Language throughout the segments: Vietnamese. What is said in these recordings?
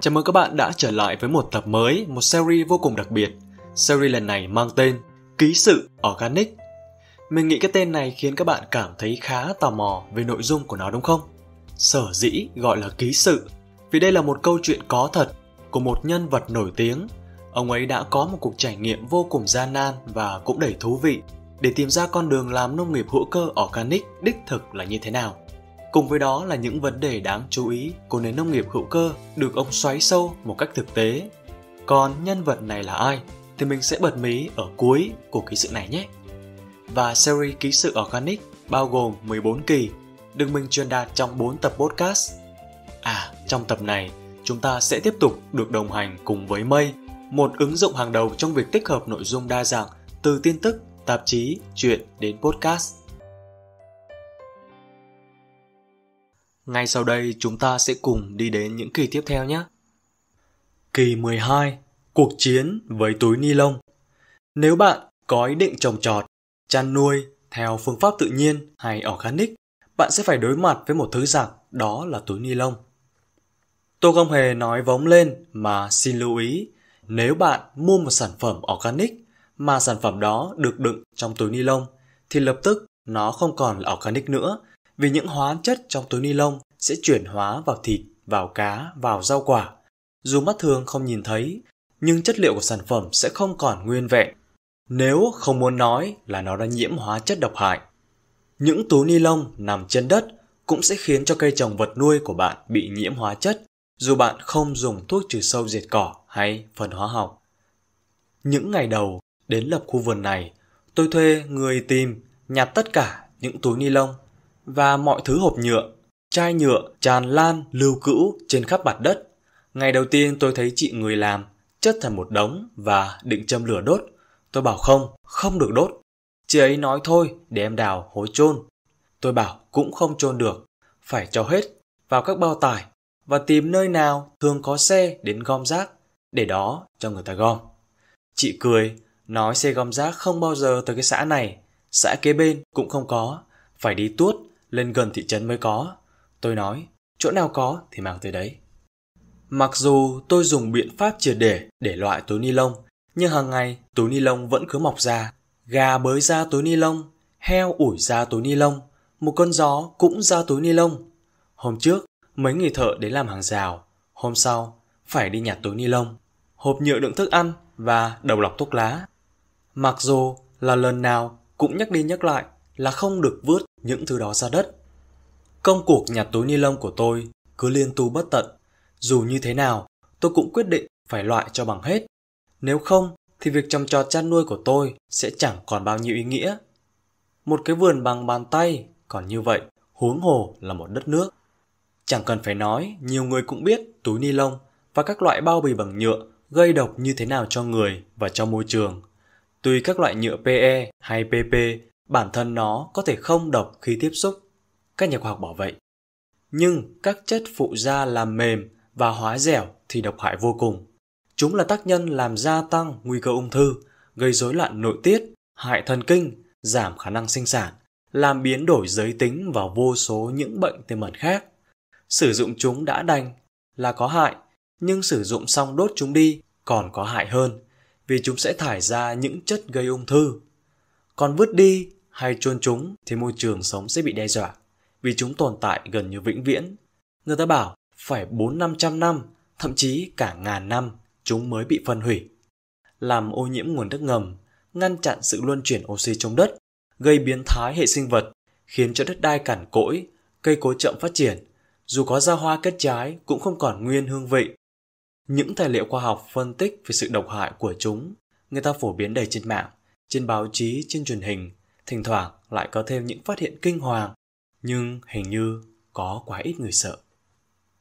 Chào mừng các bạn đã trở lại với một tập mới, một series vô cùng đặc biệt. Series lần này mang tên Ký sự Organic. Mình nghĩ cái tên này khiến các bạn cảm thấy khá tò mò về nội dung của nó đúng không? Sở dĩ gọi là ký sự vì đây là một câu chuyện có thật của một nhân vật nổi tiếng. Ông ấy đã có một cuộc trải nghiệm vô cùng gian nan và cũng đầy thú vị để tìm ra con đường làm nông nghiệp hữu cơ organic đích thực là như thế nào. Cùng với đó là những vấn đề đáng chú ý của nền nông nghiệp hữu cơ được ông xoáy sâu một cách thực tế. Còn nhân vật này là ai thì mình sẽ bật mí ở cuối của ký sự này nhé. Và series ký sự organic bao gồm 14 kỳ được mình truyền đạt trong 4 tập podcast. À, trong tập này, chúng ta sẽ tiếp tục được đồng hành cùng với Mây, một ứng dụng hàng đầu trong việc tích hợp nội dung đa dạng từ tin tức, tạp chí, chuyện đến podcast Ngay sau đây chúng ta sẽ cùng đi đến những kỳ tiếp theo nhé. Kỳ 12 Cuộc chiến với túi ni lông Nếu bạn có ý định trồng trọt, chăn nuôi theo phương pháp tự nhiên hay organic, bạn sẽ phải đối mặt với một thứ giặc đó là túi ni lông. Tôi không hề nói vống lên mà xin lưu ý, nếu bạn mua một sản phẩm organic mà sản phẩm đó được đựng trong túi ni lông thì lập tức nó không còn là organic nữa vì những hóa chất trong túi ni lông sẽ chuyển hóa vào thịt, vào cá, vào rau quả. Dù mắt thường không nhìn thấy, nhưng chất liệu của sản phẩm sẽ không còn nguyên vẹn. Nếu không muốn nói là nó đã nhiễm hóa chất độc hại. Những túi ni lông nằm trên đất cũng sẽ khiến cho cây trồng vật nuôi của bạn bị nhiễm hóa chất dù bạn không dùng thuốc trừ sâu diệt cỏ hay phân hóa học. Những ngày đầu đến lập khu vườn này, tôi thuê người tìm nhặt tất cả những túi ni lông và mọi thứ hộp nhựa, chai nhựa tràn lan lưu cữu trên khắp mặt đất. Ngày đầu tiên tôi thấy chị người làm, chất thành một đống và định châm lửa đốt. Tôi bảo không, không được đốt. Chị ấy nói thôi để em đào hối chôn. Tôi bảo cũng không chôn được, phải cho hết vào các bao tải và tìm nơi nào thường có xe đến gom rác để đó cho người ta gom. Chị cười, nói xe gom rác không bao giờ tới cái xã này, xã kế bên cũng không có, phải đi tuốt lên gần thị trấn mới có. Tôi nói, chỗ nào có thì mang tới đấy. Mặc dù tôi dùng biện pháp triệt để để loại túi ni lông, nhưng hàng ngày túi ni lông vẫn cứ mọc ra. Gà bới ra túi ni lông, heo ủi ra túi ni lông, một cơn gió cũng ra túi ni lông. Hôm trước, mấy người thợ đến làm hàng rào, hôm sau phải đi nhặt túi ni lông, hộp nhựa đựng thức ăn và đầu lọc thuốc lá. Mặc dù là lần nào cũng nhắc đi nhắc lại là không được vứt những thứ đó ra đất. Công cuộc nhặt túi ni lông của tôi cứ liên tu bất tận. Dù như thế nào, tôi cũng quyết định phải loại cho bằng hết. Nếu không, thì việc trồng trọt chăn nuôi của tôi sẽ chẳng còn bao nhiêu ý nghĩa. Một cái vườn bằng bàn tay, còn như vậy, huống hồ là một đất nước. Chẳng cần phải nói, nhiều người cũng biết túi ni lông và các loại bao bì bằng nhựa gây độc như thế nào cho người và cho môi trường. Tuy các loại nhựa PE hay PP bản thân nó có thể không độc khi tiếp xúc các nhà khoa học bảo vậy nhưng các chất phụ da làm mềm và hóa dẻo thì độc hại vô cùng chúng là tác nhân làm gia tăng nguy cơ ung thư gây rối loạn nội tiết hại thần kinh giảm khả năng sinh sản làm biến đổi giới tính và vô số những bệnh tiềm ẩn khác sử dụng chúng đã đành là có hại nhưng sử dụng xong đốt chúng đi còn có hại hơn vì chúng sẽ thải ra những chất gây ung thư còn vứt đi hay chôn chúng thì môi trường sống sẽ bị đe dọa vì chúng tồn tại gần như vĩnh viễn. Người ta bảo phải 4-500 năm, thậm chí cả ngàn năm chúng mới bị phân hủy. Làm ô nhiễm nguồn nước ngầm, ngăn chặn sự luân chuyển oxy trong đất, gây biến thái hệ sinh vật, khiến cho đất đai cằn cỗi, cây cối chậm phát triển, dù có ra hoa kết trái cũng không còn nguyên hương vị. Những tài liệu khoa học phân tích về sự độc hại của chúng, người ta phổ biến đầy trên mạng, trên báo chí, trên truyền hình, thỉnh thoảng lại có thêm những phát hiện kinh hoàng, nhưng hình như có quá ít người sợ.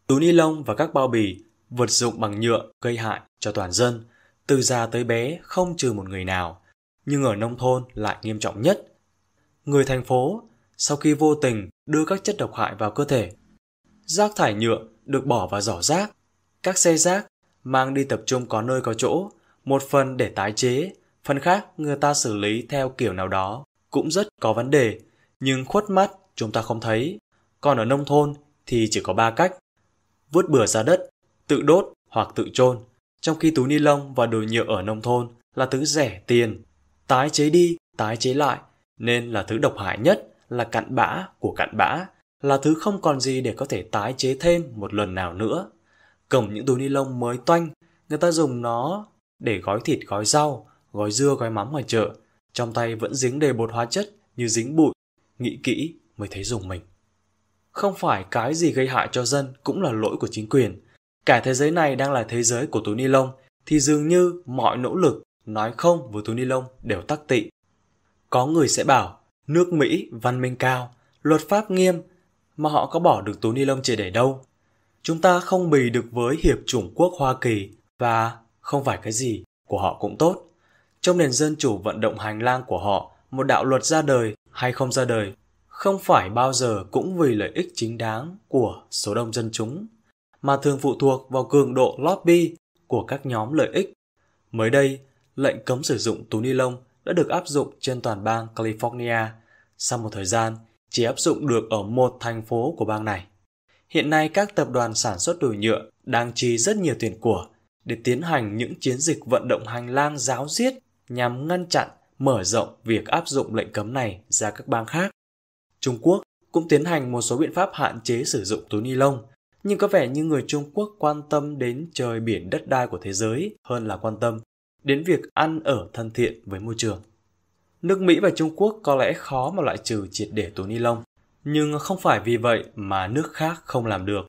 Túi ni lông và các bao bì vật dụng bằng nhựa gây hại cho toàn dân, từ già tới bé không trừ một người nào, nhưng ở nông thôn lại nghiêm trọng nhất. Người thành phố sau khi vô tình đưa các chất độc hại vào cơ thể, rác thải nhựa được bỏ vào giỏ rác, các xe rác mang đi tập trung có nơi có chỗ, một phần để tái chế, phần khác người ta xử lý theo kiểu nào đó cũng rất có vấn đề, nhưng khuất mắt chúng ta không thấy. Còn ở nông thôn thì chỉ có ba cách. Vứt bừa ra đất, tự đốt hoặc tự chôn trong khi túi ni lông và đồ nhựa ở nông thôn là thứ rẻ tiền. Tái chế đi, tái chế lại, nên là thứ độc hại nhất, là cặn bã của cặn bã, là thứ không còn gì để có thể tái chế thêm một lần nào nữa. Cầm những túi ni lông mới toanh, người ta dùng nó để gói thịt gói rau, gói dưa gói mắm ngoài chợ, trong tay vẫn dính đầy bột hóa chất như dính bụi, nghĩ kỹ mới thấy dùng mình. Không phải cái gì gây hại cho dân cũng là lỗi của chính quyền. Cả thế giới này đang là thế giới của túi ni lông, thì dường như mọi nỗ lực nói không với túi ni lông đều tắc tị. Có người sẽ bảo, nước Mỹ văn minh cao, luật pháp nghiêm, mà họ có bỏ được túi ni lông triệt để đâu. Chúng ta không bì được với Hiệp chủng quốc Hoa Kỳ và không phải cái gì của họ cũng tốt. Trong nền dân chủ vận động hành lang của họ, một đạo luật ra đời hay không ra đời, không phải bao giờ cũng vì lợi ích chính đáng của số đông dân chúng, mà thường phụ thuộc vào cường độ lobby của các nhóm lợi ích. Mới đây, lệnh cấm sử dụng túi ni lông đã được áp dụng trên toàn bang California. Sau một thời gian, chỉ áp dụng được ở một thành phố của bang này. Hiện nay các tập đoàn sản xuất đồ nhựa đang chi rất nhiều tiền của để tiến hành những chiến dịch vận động hành lang giáo diết nhằm ngăn chặn, mở rộng việc áp dụng lệnh cấm này ra các bang khác. Trung Quốc cũng tiến hành một số biện pháp hạn chế sử dụng túi ni lông, nhưng có vẻ như người Trung Quốc quan tâm đến trời biển đất đai của thế giới hơn là quan tâm đến việc ăn ở thân thiện với môi trường. Nước Mỹ và Trung Quốc có lẽ khó mà loại trừ triệt để túi ni lông, nhưng không phải vì vậy mà nước khác không làm được.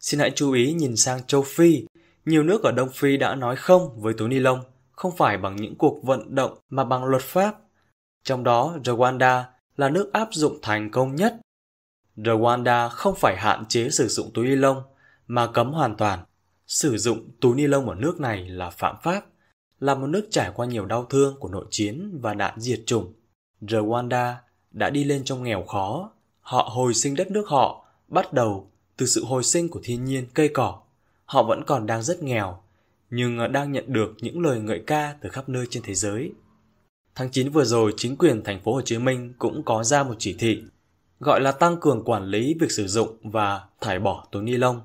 Xin hãy chú ý nhìn sang châu Phi, nhiều nước ở Đông Phi đã nói không với túi ni lông không phải bằng những cuộc vận động mà bằng luật pháp. Trong đó, Rwanda là nước áp dụng thành công nhất. Rwanda không phải hạn chế sử dụng túi ni lông mà cấm hoàn toàn. Sử dụng túi ni lông ở nước này là phạm pháp, là một nước trải qua nhiều đau thương của nội chiến và nạn diệt chủng. Rwanda đã đi lên trong nghèo khó, họ hồi sinh đất nước họ bắt đầu từ sự hồi sinh của thiên nhiên cây cỏ. Họ vẫn còn đang rất nghèo, nhưng ờ, đang nhận được những lời ngợi ca từ khắp nơi trên thế giới. Tháng 9 vừa rồi, chính quyền thành phố Hồ Chí Minh cũng có ra một chỉ thị gọi là tăng cường quản lý việc sử dụng và thải bỏ túi ni lông.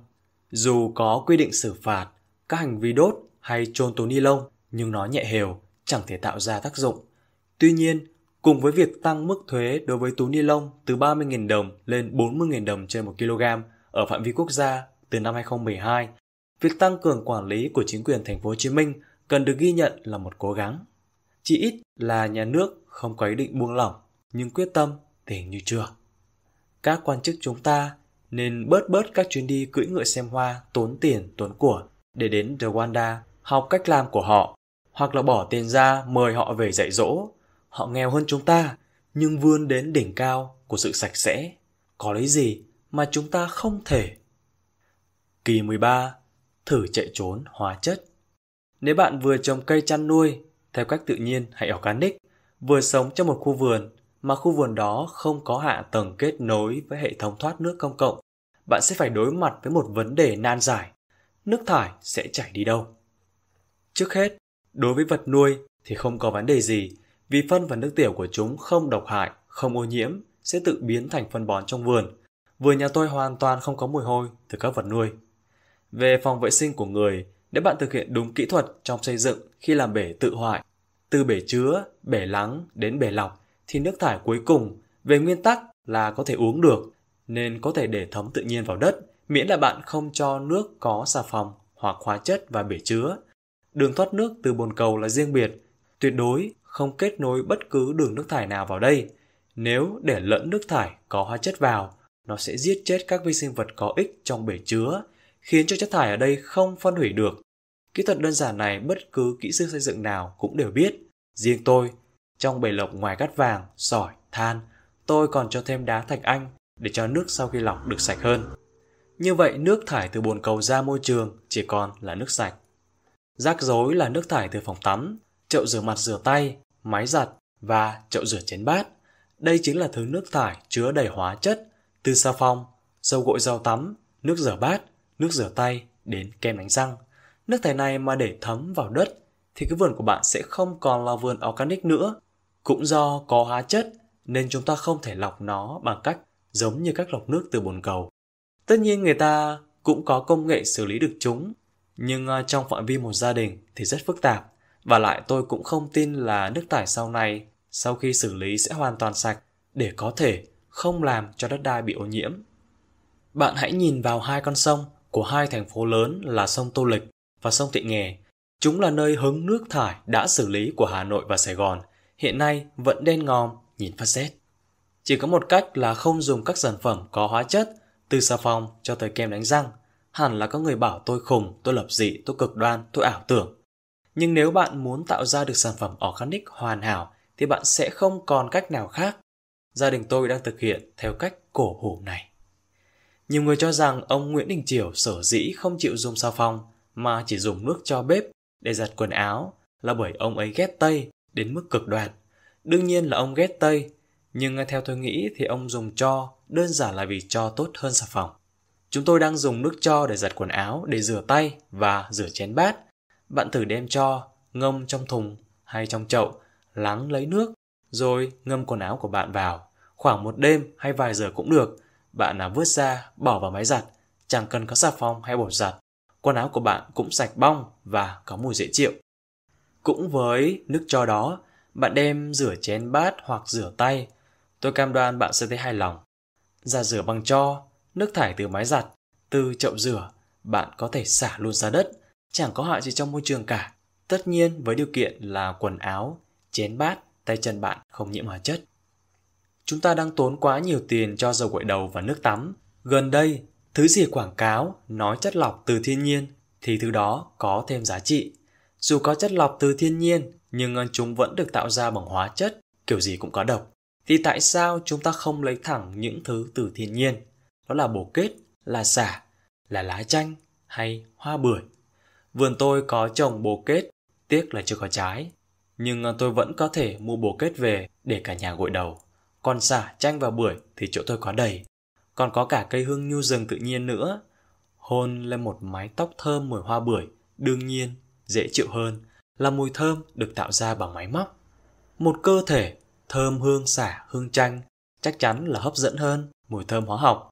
Dù có quy định xử phạt các hành vi đốt hay chôn túi ni lông, nhưng nó nhẹ hều, chẳng thể tạo ra tác dụng. Tuy nhiên, cùng với việc tăng mức thuế đối với túi ni lông từ 30.000 đồng lên 40.000 đồng trên 1 kg ở phạm vi quốc gia từ năm 2012 việc tăng cường quản lý của chính quyền thành phố Hồ Chí Minh cần được ghi nhận là một cố gắng. Chỉ ít là nhà nước không có ý định buông lỏng, nhưng quyết tâm thì hình như chưa. Các quan chức chúng ta nên bớt bớt các chuyến đi cưỡi ngựa xem hoa tốn tiền tốn của để đến Rwanda học cách làm của họ, hoặc là bỏ tiền ra mời họ về dạy dỗ. Họ nghèo hơn chúng ta, nhưng vươn đến đỉnh cao của sự sạch sẽ. Có lấy gì mà chúng ta không thể? Kỳ 13 thử chạy trốn hóa chất. Nếu bạn vừa trồng cây chăn nuôi theo cách tự nhiên hay organic, vừa sống trong một khu vườn mà khu vườn đó không có hạ tầng kết nối với hệ thống thoát nước công cộng, bạn sẽ phải đối mặt với một vấn đề nan giải. Nước thải sẽ chảy đi đâu? Trước hết, đối với vật nuôi thì không có vấn đề gì vì phân và nước tiểu của chúng không độc hại, không ô nhiễm, sẽ tự biến thành phân bón trong vườn. Vườn nhà tôi hoàn toàn không có mùi hôi từ các vật nuôi về phòng vệ sinh của người để bạn thực hiện đúng kỹ thuật trong xây dựng khi làm bể tự hoại. Từ bể chứa, bể lắng đến bể lọc thì nước thải cuối cùng về nguyên tắc là có thể uống được nên có thể để thấm tự nhiên vào đất miễn là bạn không cho nước có xà phòng hoặc hóa chất và bể chứa. Đường thoát nước từ bồn cầu là riêng biệt, tuyệt đối không kết nối bất cứ đường nước thải nào vào đây. Nếu để lẫn nước thải có hóa chất vào, nó sẽ giết chết các vi sinh vật có ích trong bể chứa, khiến cho chất thải ở đây không phân hủy được. Kỹ thuật đơn giản này bất cứ kỹ sư xây dựng nào cũng đều biết. Riêng tôi, trong bể lọc ngoài cát vàng, sỏi, than, tôi còn cho thêm đá thạch anh để cho nước sau khi lọc được sạch hơn. Như vậy nước thải từ bồn cầu ra môi trường chỉ còn là nước sạch. Rác rối là nước thải từ phòng tắm, chậu rửa mặt rửa tay, máy giặt và chậu rửa chén bát. Đây chính là thứ nước thải chứa đầy hóa chất từ xà phòng, dầu gội dầu tắm, nước rửa bát, nước rửa tay đến kem đánh răng. Nước thải này mà để thấm vào đất thì cái vườn của bạn sẽ không còn là vườn organic nữa. Cũng do có hóa chất nên chúng ta không thể lọc nó bằng cách giống như cách lọc nước từ bồn cầu. Tất nhiên người ta cũng có công nghệ xử lý được chúng, nhưng à, trong phạm vi một gia đình thì rất phức tạp. Và lại tôi cũng không tin là nước thải sau này sau khi xử lý sẽ hoàn toàn sạch để có thể không làm cho đất đai bị ô nhiễm. Bạn hãy nhìn vào hai con sông của hai thành phố lớn là sông Tô Lịch và sông Thị Nghè. Chúng là nơi hứng nước thải đã xử lý của Hà Nội và Sài Gòn, hiện nay vẫn đen ngòm, nhìn phát xét. Chỉ có một cách là không dùng các sản phẩm có hóa chất, từ xà phòng cho tới kem đánh răng. Hẳn là có người bảo tôi khùng, tôi lập dị, tôi cực đoan, tôi ảo tưởng. Nhưng nếu bạn muốn tạo ra được sản phẩm organic hoàn hảo thì bạn sẽ không còn cách nào khác. Gia đình tôi đang thực hiện theo cách cổ hủ này. Nhiều người cho rằng ông Nguyễn Đình triều sở dĩ không chịu dùng xà phòng mà chỉ dùng nước cho bếp để giặt quần áo là bởi ông ấy ghét Tây đến mức cực đoan. Đương nhiên là ông ghét Tây, nhưng theo tôi nghĩ thì ông dùng cho đơn giản là vì cho tốt hơn xà phòng. Chúng tôi đang dùng nước cho để giặt quần áo, để rửa tay và rửa chén bát. Bạn thử đem cho, ngâm trong thùng hay trong chậu, lắng lấy nước, rồi ngâm quần áo của bạn vào. Khoảng một đêm hay vài giờ cũng được – bạn à, vớt ra, bỏ vào máy giặt, chẳng cần có xà phòng hay bột giặt. Quần áo của bạn cũng sạch bong và có mùi dễ chịu. Cũng với nước cho đó, bạn đem rửa chén bát hoặc rửa tay. Tôi cam đoan bạn sẽ thấy hài lòng. Ra rửa bằng cho, nước thải từ máy giặt, từ chậu rửa, bạn có thể xả luôn ra đất, chẳng có hại gì trong môi trường cả. Tất nhiên với điều kiện là quần áo, chén bát, tay chân bạn không nhiễm hóa chất. Chúng ta đang tốn quá nhiều tiền cho dầu gội đầu và nước tắm. Gần đây, thứ gì quảng cáo nói chất lọc từ thiên nhiên thì thứ đó có thêm giá trị. Dù có chất lọc từ thiên nhiên nhưng ờ, chúng vẫn được tạo ra bằng hóa chất, kiểu gì cũng có độc. Thì tại sao chúng ta không lấy thẳng những thứ từ thiên nhiên? Đó là bồ kết, là xả, là lá chanh hay hoa bưởi. Vườn tôi có trồng bồ kết, tiếc là chưa có trái, nhưng ờ, tôi vẫn có thể mua bồ kết về để cả nhà gội đầu còn xả chanh vào bưởi thì chỗ tôi quá đầy còn có cả cây hương nhu rừng tự nhiên nữa hôn lên một mái tóc thơm mùi hoa bưởi đương nhiên dễ chịu hơn là mùi thơm được tạo ra bằng máy móc một cơ thể thơm hương xả hương chanh chắc chắn là hấp dẫn hơn mùi thơm hóa học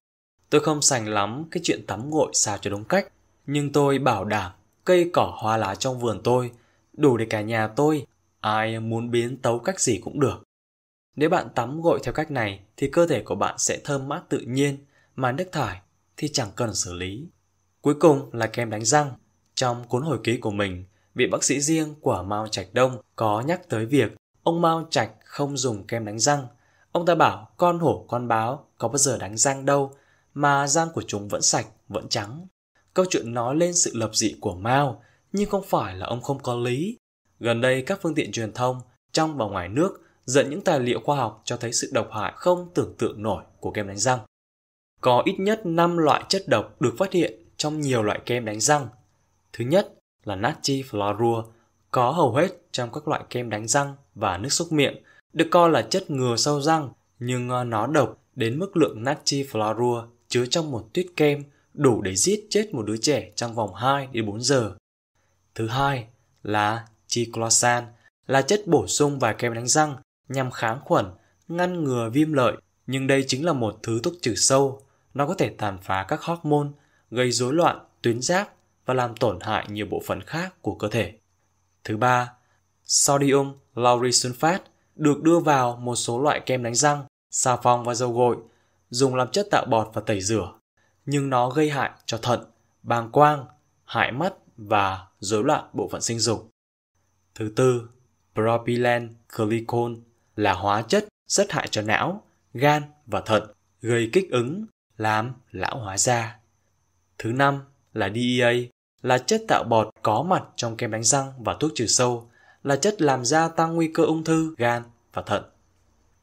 tôi không sành lắm cái chuyện tắm gội sao cho đúng cách nhưng tôi bảo đảm cây cỏ hoa lá trong vườn tôi đủ để cả nhà tôi ai muốn biến tấu cách gì cũng được nếu bạn tắm gội theo cách này thì cơ thể của bạn sẽ thơm mát tự nhiên, mà nước thải thì chẳng cần xử lý. Cuối cùng là kem đánh răng. Trong cuốn hồi ký của mình, vị bác sĩ riêng của Mao Trạch Đông có nhắc tới việc ông Mao Trạch không dùng kem đánh răng. Ông ta bảo con hổ con báo có bao giờ đánh răng đâu mà răng của chúng vẫn sạch, vẫn trắng. Câu chuyện nói lên sự lập dị của Mao nhưng không phải là ông không có lý. Gần đây các phương tiện truyền thông trong và ngoài nước dẫn những tài liệu khoa học cho thấy sự độc hại không tưởng tượng nổi của kem đánh răng. Có ít nhất 5 loại chất độc được phát hiện trong nhiều loại kem đánh răng. Thứ nhất là natri fluorua, có hầu hết trong các loại kem đánh răng và nước súc miệng, được coi là chất ngừa sâu răng, nhưng ờ, nó độc đến mức lượng natri fluorua chứa trong một tuyết kem đủ để giết chết một đứa trẻ trong vòng 2 đến 4 giờ. Thứ hai là chiclosan, là chất bổ sung vào kem đánh răng nhằm kháng khuẩn, ngăn ngừa viêm lợi, nhưng đây chính là một thứ thuốc trừ sâu. Nó có thể tàn phá các hormone, gây rối loạn tuyến giáp và làm tổn hại nhiều bộ phận khác của cơ thể. Thứ ba, sodium laurisulfat được đưa vào một số loại kem đánh răng, xà phòng và dầu gội, dùng làm chất tạo bọt và tẩy rửa, nhưng nó gây hại cho thận, bàng quang, hại mắt và rối loạn bộ phận sinh dục. Thứ tư, propylene glycol là hóa chất rất hại cho não, gan và thận, gây kích ứng, làm lão hóa da. Thứ năm là DEA, là chất tạo bọt có mặt trong kem đánh răng và thuốc trừ sâu, là chất làm da tăng nguy cơ ung thư gan và thận.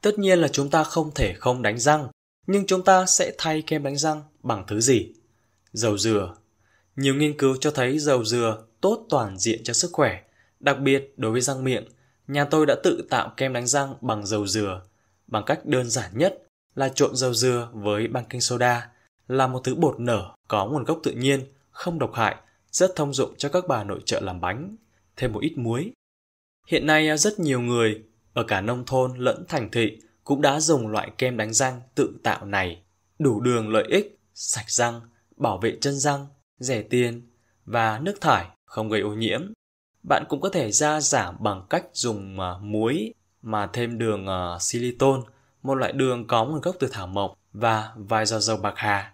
Tất nhiên là chúng ta không thể không đánh răng, nhưng chúng ta sẽ thay kem đánh răng bằng thứ gì? Dầu dừa. Nhiều nghiên cứu cho thấy dầu dừa tốt toàn diện cho sức khỏe, đặc biệt đối với răng miệng – Nhà tôi đã tự tạo kem đánh răng bằng dầu dừa, bằng cách đơn giản nhất là trộn dầu dừa với baking soda, là một thứ bột nở có nguồn gốc tự nhiên, không độc hại, rất thông dụng cho các bà nội trợ làm bánh, thêm một ít muối. Hiện nay à, rất nhiều người ở cả nông thôn lẫn thành thị cũng đã dùng loại kem đánh răng tự tạo này, đủ đường lợi ích, sạch răng, bảo vệ chân răng, rẻ tiền và nước thải không gây ô nhiễm. Bạn cũng có thể gia giảm bằng cách dùng à, muối mà thêm đường à, silicon, một loại đường có nguồn gốc từ thảo mộc và vài giọt dầu bạc hà.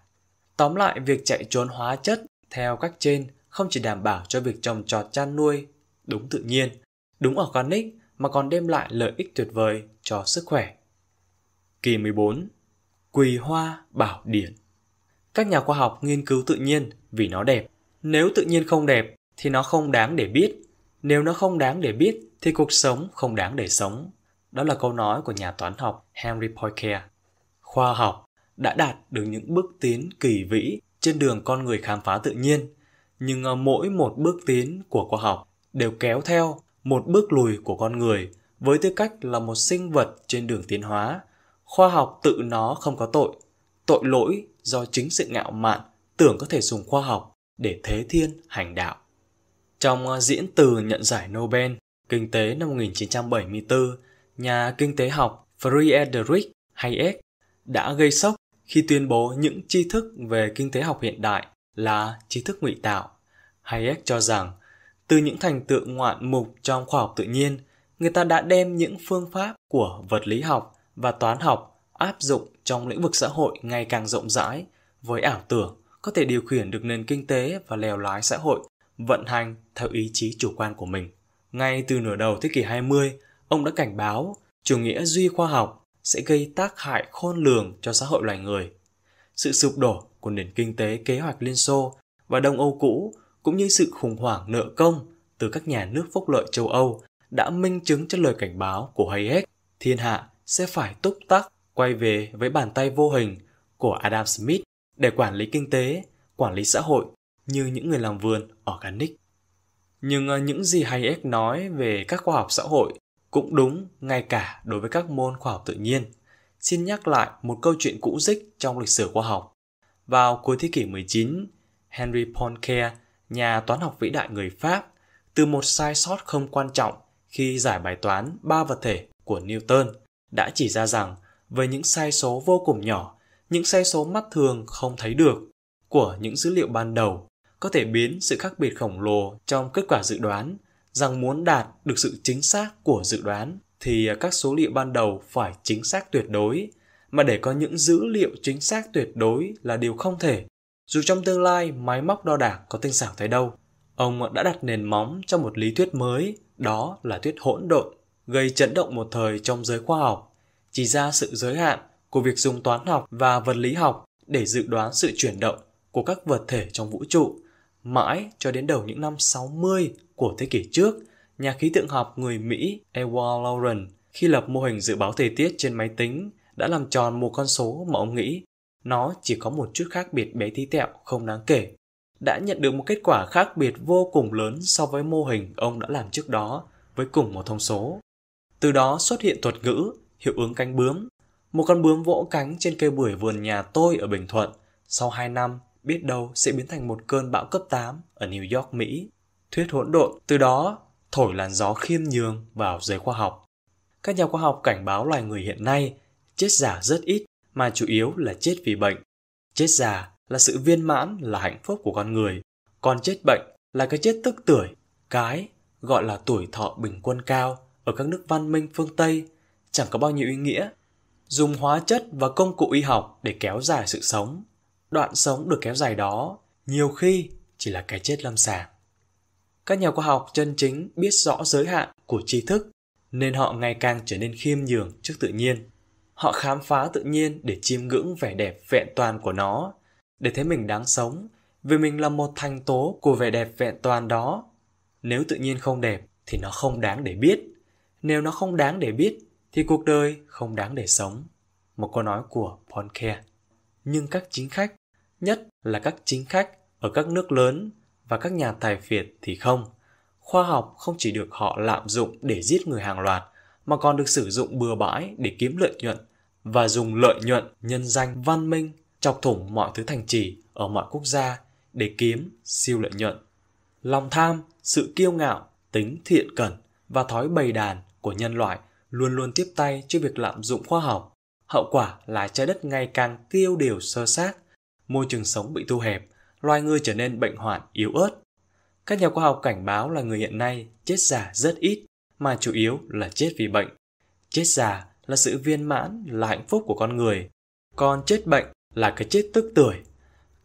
Tóm lại, việc chạy trốn hóa chất theo cách trên không chỉ đảm bảo cho việc trồng trọt chăn nuôi đúng tự nhiên, đúng organic mà còn đem lại lợi ích tuyệt vời cho sức khỏe. Kỳ 14. Quỳ hoa bảo điển Các nhà khoa học nghiên cứu tự nhiên vì nó đẹp. Nếu tự nhiên không đẹp thì nó không đáng để biết. Nếu nó không đáng để biết thì cuộc sống không đáng để sống. Đó là câu nói của nhà toán học Henry Poincare. Khoa học đã đạt được những bước tiến kỳ vĩ trên đường con người khám phá tự nhiên, nhưng ờ, mỗi một bước tiến của khoa học đều kéo theo một bước lùi của con người với tư cách là một sinh vật trên đường tiến hóa. Khoa học tự nó không có tội, tội lỗi do chính sự ngạo mạn tưởng có thể dùng khoa học để thế thiên hành đạo. Trong ờ, diễn từ nhận giải Nobel Kinh tế năm 1974, nhà kinh tế học Friedrich Hayek đã gây sốc khi tuyên bố những tri thức về kinh tế học hiện đại là tri thức ngụy tạo. Hayek cho rằng, từ những thành tựu ngoạn mục trong khoa học tự nhiên, người ta đã đem những phương pháp của vật lý học và toán học áp dụng trong lĩnh vực xã hội ngày càng rộng rãi với ảo tưởng có thể điều khiển được nền kinh tế và lèo lái xã hội vận hành theo ý chí chủ quan của mình. Ngay từ nửa đầu thế kỷ 20, ông đã cảnh báo chủ nghĩa duy khoa học sẽ gây tác hại khôn lường cho xã hội loài người. Sự sụp đổ của nền kinh tế kế hoạch Liên Xô và Đông Âu cũ cũng như sự khủng hoảng nợ công từ các nhà nước phúc lợi châu Âu đã minh chứng cho lời cảnh báo của Hayek. Thiên hạ sẽ phải túc tắc quay về với bàn tay vô hình của Adam Smith để quản lý kinh tế, quản lý xã hội như những người làm vườn organic. Nhưng ờ, những gì Hayek nói về các khoa học xã hội cũng đúng ngay cả đối với các môn khoa học tự nhiên. Xin nhắc lại một câu chuyện cũ dích trong lịch sử khoa học. Vào cuối thế kỷ 19, Henry Poincare, nhà toán học vĩ đại người Pháp, từ một sai sót không quan trọng khi giải bài toán ba vật thể của Newton đã chỉ ra rằng với những sai số vô cùng nhỏ, những sai số mắt thường không thấy được của những dữ liệu ban đầu có thể biến sự khác biệt khổng lồ trong kết quả dự đoán rằng muốn đạt được sự chính xác của dự đoán thì các số liệu ban đầu phải chính xác tuyệt đối mà để có những dữ liệu chính xác tuyệt đối là điều không thể dù trong tương lai máy móc đo đạc có tinh xảo tới đâu ông đã đặt nền móng cho một lý thuyết mới đó là thuyết hỗn độn gây chấn động một thời trong giới khoa học chỉ ra sự giới hạn của việc dùng toán học và vật lý học để dự đoán sự chuyển động của các vật thể trong vũ trụ Mãi cho đến đầu những năm 60 của thế kỷ trước, nhà khí tượng học người Mỹ Edward Lauren khi lập mô hình dự báo thời tiết trên máy tính đã làm tròn một con số mà ông nghĩ nó chỉ có một chút khác biệt bé tí tẹo không đáng kể. Đã nhận được một kết quả khác biệt vô cùng lớn so với mô hình ông đã làm trước đó với cùng một thông số. Từ đó xuất hiện thuật ngữ hiệu ứng cánh bướm. Một con bướm vỗ cánh trên cây bưởi vườn nhà tôi ở Bình Thuận sau 2 năm biết đâu sẽ biến thành một cơn bão cấp 8 ở New York, Mỹ. Thuyết hỗn độn từ đó thổi làn gió khiêm nhường vào giới khoa học. Các nhà khoa học cảnh báo loài người hiện nay chết giả rất ít mà chủ yếu là chết vì bệnh. Chết già là sự viên mãn là hạnh phúc của con người, còn chết bệnh là cái chết tức tuổi, cái gọi là tuổi thọ bình quân cao ở các nước văn minh phương Tây chẳng có bao nhiêu ý nghĩa. Dùng hóa chất và công cụ y học để kéo dài sự sống đoạn sống được kéo dài đó nhiều khi chỉ là cái chết lâm sàng. Các nhà khoa học chân chính biết rõ giới hạn của tri thức nên họ ngày càng trở nên khiêm nhường trước tự nhiên. Họ khám phá tự nhiên để chiêm ngưỡng vẻ đẹp vẹn toàn của nó, để thấy mình đáng sống vì mình là một thành tố của vẻ đẹp vẹn toàn đó. Nếu tự nhiên không đẹp thì nó không đáng để biết. Nếu nó không đáng để biết thì cuộc đời không đáng để sống. Một câu nói của Paul Care nhưng các chính khách, nhất là các chính khách ở các nước lớn và các nhà tài phiệt thì không. Khoa học không chỉ được họ lạm dụng để giết người hàng loạt, mà còn được sử dụng bừa bãi để kiếm lợi nhuận và dùng lợi nhuận nhân danh văn minh chọc thủng mọi thứ thành trì ở mọi quốc gia để kiếm siêu lợi nhuận. Lòng tham, sự kiêu ngạo, tính thiện cẩn và thói bầy đàn của nhân loại luôn luôn tiếp tay cho việc lạm dụng khoa học Hậu quả là trái đất ngày càng tiêu điều sơ xác, môi trường sống bị thu hẹp, loài người trở nên bệnh hoạn yếu ớt. Các nhà khoa học cảnh báo là người hiện nay chết già rất ít, mà chủ yếu là chết vì bệnh. Chết già là sự viên mãn, là hạnh phúc của con người. Còn chết bệnh là cái chết tức tuổi.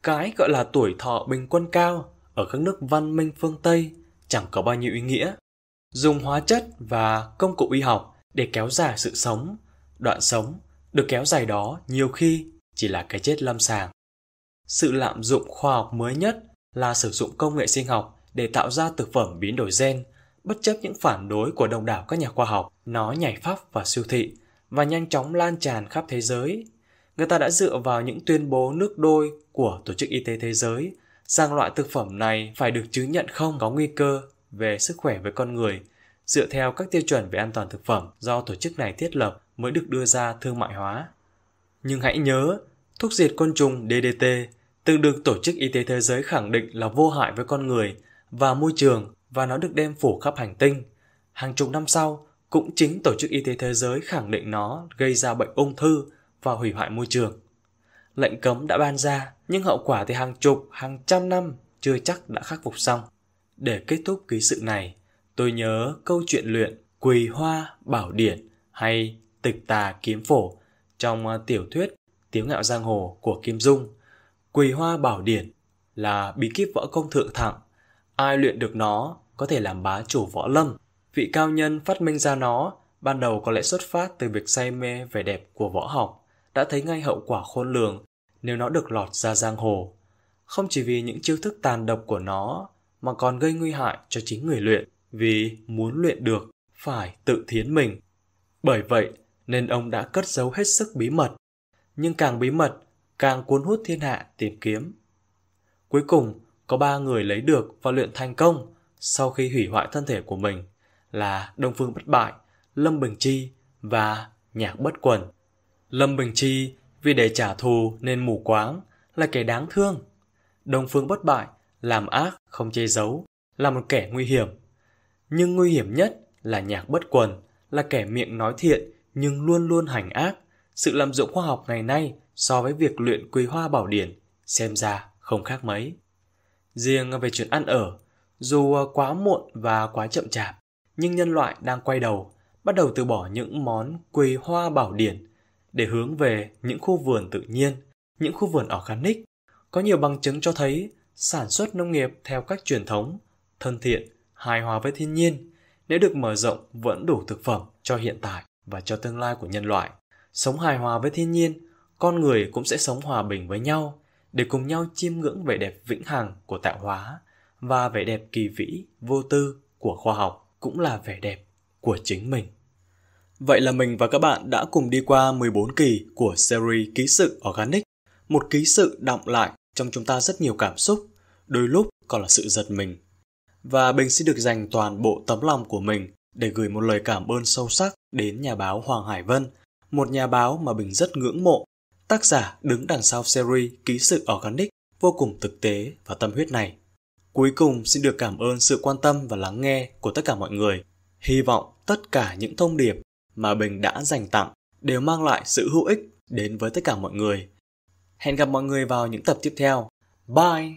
Cái gọi là tuổi thọ bình quân cao ở các nước văn minh phương Tây chẳng có bao nhiêu ý nghĩa. Dùng hóa chất và công cụ y học để kéo dài sự sống, đoạn sống được kéo dài đó nhiều khi chỉ là cái chết lâm sàng. Sự lạm dụng khoa học mới nhất là sử dụng công nghệ sinh học để tạo ra thực phẩm biến đổi gen, bất chấp những phản đối của đông đảo các nhà khoa học, nó nhảy pháp vào siêu thị và nhanh chóng lan tràn khắp thế giới. Người ta đã dựa vào những tuyên bố nước đôi của Tổ chức Y tế Thế giới rằng loại thực phẩm này phải được chứng nhận không có nguy cơ về sức khỏe với con người dựa theo các tiêu chuẩn về an toàn thực phẩm do tổ chức này thiết lập mới được đưa ra thương mại hóa. Nhưng hãy nhớ, thuốc diệt côn trùng DDT từng được Tổ chức Y tế Thế giới khẳng định là vô hại với con người và môi trường và nó được đem phủ khắp hành tinh. Hàng chục năm sau, cũng chính Tổ chức Y tế Thế giới khẳng định nó gây ra bệnh ung thư và hủy hoại môi trường. Lệnh cấm đã ban ra, nhưng hậu quả thì hàng chục, hàng trăm năm chưa chắc đã khắc phục xong. Để kết thúc ký sự này, tôi nhớ câu chuyện luyện Quỳ Hoa Bảo Điển hay Tịch Tà Kiếm Phổ trong ờ, tiểu thuyết Tiếng Ngạo Giang Hồ của Kim Dung. Quỳ Hoa Bảo Điển là bí kíp võ công thượng thẳng. Ai luyện được nó có thể làm bá chủ võ lâm. Vị cao nhân phát minh ra nó ban đầu có lẽ xuất phát từ việc say mê vẻ đẹp của võ học, đã thấy ngay hậu quả khôn lường nếu nó được lọt ra giang hồ. Không chỉ vì những chiêu thức tàn độc của nó mà còn gây nguy hại cho chính người luyện vì muốn luyện được phải tự thiến mình. Bởi vậy, nên ông đã cất giấu hết sức bí mật. Nhưng càng bí mật, càng cuốn hút thiên hạ tìm kiếm. Cuối cùng, có ba người lấy được và luyện thành công sau khi hủy hoại thân thể của mình là Đông Phương Bất Bại, Lâm Bình Chi và Nhạc Bất Quần. Lâm Bình Chi vì để trả thù nên mù quáng là kẻ đáng thương. Đông Phương Bất Bại làm ác không che giấu, là một kẻ nguy hiểm. Nhưng nguy hiểm nhất là Nhạc Bất Quần, là kẻ miệng nói thiện nhưng luôn luôn hành ác. Sự lạm dụng khoa học ngày nay so với việc luyện quý hoa bảo điển xem ra không khác mấy. Riêng về chuyện ăn ở, dù quá muộn và quá chậm chạp, nhưng nhân loại đang quay đầu, bắt đầu từ bỏ những món quỳ hoa bảo điển để hướng về những khu vườn tự nhiên, những khu vườn organic. Có nhiều bằng chứng cho thấy sản xuất nông nghiệp theo cách truyền thống, thân thiện, hài hòa với thiên nhiên, nếu được mở rộng vẫn đủ thực phẩm cho hiện tại và cho tương lai của nhân loại. Sống hài hòa với thiên nhiên, con người cũng sẽ sống hòa bình với nhau để cùng nhau chiêm ngưỡng vẻ đẹp vĩnh hằng của tạo hóa và vẻ đẹp kỳ vĩ, vô tư của khoa học cũng là vẻ đẹp của chính mình. Vậy là mình và các bạn đã cùng đi qua 14 kỳ của series Ký sự Organic, một ký sự đọng lại trong chúng ta rất nhiều cảm xúc, đôi lúc còn là sự giật mình. Và Bình xin được dành toàn bộ tấm lòng của mình để gửi một lời cảm ơn sâu sắc đến nhà báo Hoàng Hải Vân, một nhà báo mà Bình rất ngưỡng mộ, tác giả đứng đằng sau series Ký sự Organic vô cùng thực tế và tâm huyết này. Cuối cùng xin được cảm ơn sự quan tâm và lắng nghe của tất cả mọi người. Hy vọng tất cả những thông điệp mà Bình đã dành tặng đều mang lại sự hữu ích đến với tất cả mọi người. Hẹn gặp mọi người vào những tập tiếp theo. Bye!